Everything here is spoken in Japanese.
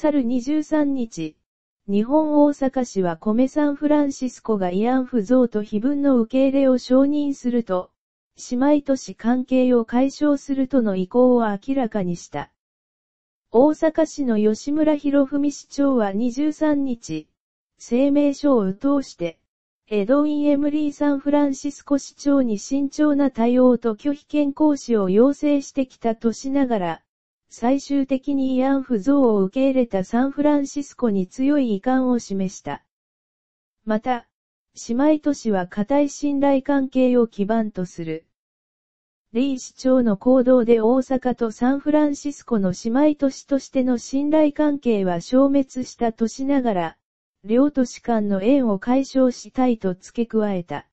去る23日、日本大阪市は米サンフランシスコが慰安婦像と非分の受け入れを承認すると、姉妹都市関係を解消するとの意向を明らかにした。大阪市の吉村博文市長は23日、声明書を通して、エドウィン・エムリー・サンフランシスコ市長に慎重な対応と拒否権行使を要請してきたとしながら、最終的に慰安婦像を受け入れたサンフランシスコに強い遺憾を示した。また、姉妹都市は固い信頼関係を基盤とする。リー市長の行動で大阪とサンフランシスコの姉妹都市としての信頼関係は消滅したとしながら、両都市間の縁を解消したいと付け加えた。